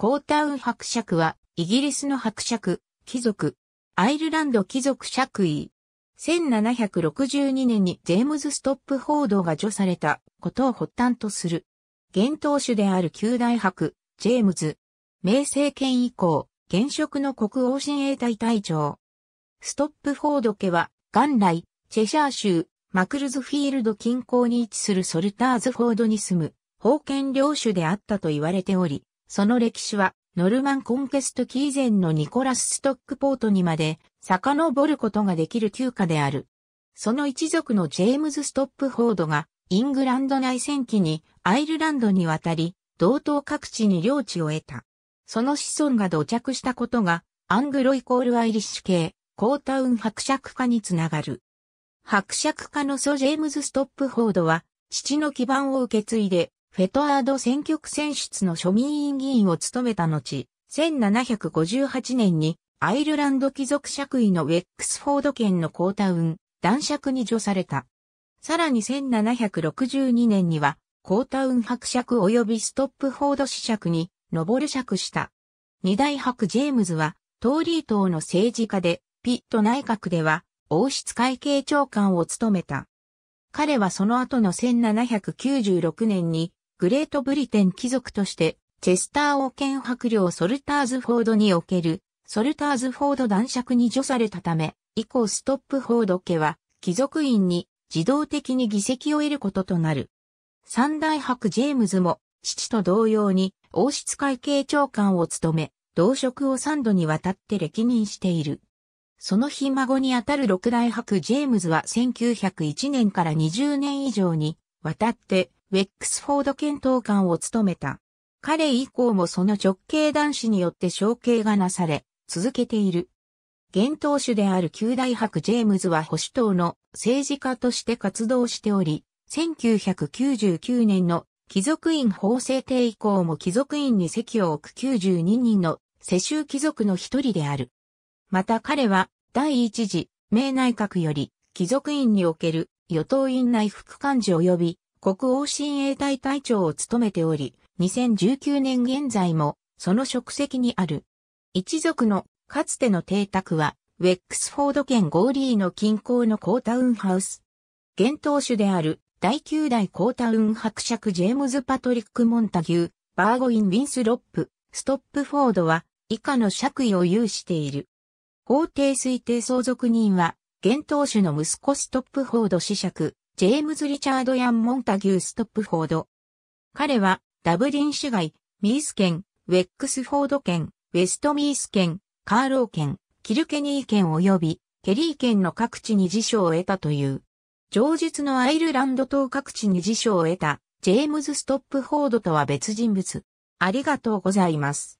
コータウン伯爵は、イギリスの伯爵、貴族、アイルランド貴族爵位。1762年にジェームズ・ストップ報道が除されたことを発端とする。現当主である旧大伯、ジェームズ。明政権以降、現職の国王親衛隊隊長。ストップフォード家は、元来、チェシャー州、マクルズフィールド近郊に位置するソルターズフォードに住む、封建領主であったと言われており、その歴史は、ノルマンコンケスト期以前のニコラス・ストックポートにまで遡ることができる旧家である。その一族のジェームズ・ストップフォードがイングランド内戦期にアイルランドに渡り、同等各地に領地を得た。その子孫が土着したことがアングロイコールアイリッシュ系、コータウン伯爵家につながる。伯爵家のソ・ジェームズ・ストップフォードは父の基盤を受け継いでフェトアード選挙区選出の庶民院議員を務めた後、1758年にアイルランド貴族爵位のウェックスフォード県のコータウン、男爵に除された。さらに1762年には、コータウン伯爵及びストップフォード子爵に、上る爵した。二大伯ジェームズは、トーリー党の政治家で、ピット内閣では、王室会計長官を務めた。彼はその後の1796年に、グレートブリテン貴族として、チェスター王権伯領ソルターズフォードにおける、ソルターズフォード男爵に除されたため、以降ストップフォード家は、貴族院に自動的に議席を得ることとなる。三大伯ジェームズも、父と同様に、王室会計長官を務め、同職を三度にわたって歴任している。その日孫にあたる六大伯ジェームズは1901年から20年以上にわたってウェックスフォード検討官を務めた。彼以降もその直系男子によって承継がなされ、続けている。現当主である旧大伯ジェームズは保守党の政治家として活動しており、1999年の貴族院法制定以降も貴族院に席を置く92人の世襲貴族の一人である。また彼は第一次明内閣より貴族院における与党院内副幹事及び国王親衛隊隊長を務めており、2019年現在もその職責にある。一族のかつての邸宅は、ウェックスフォード県ゴーリーの近郊のコータウンハウス。現当主である第9代コータウン伯爵ジェームズ・パトリック・モンタギュー、バーゴイン・ウィンスロップ、ストップフォードは以下の爵位を有している。法定推定相続人は、現当主の息子ストップフォード子爵、ジェームズ・リチャード・ヤン・モンタギュー・ストップフォード。彼は、ダブリン市街、ミース県、ウェックスフォード県、ウェストミース県、カーロー県、キルケニー県及び、ケリー県の各地に辞書を得たという。上述のアイルランド島各地に辞書を得た、ジェームズ・ストップフォードとは別人物。ありがとうございます。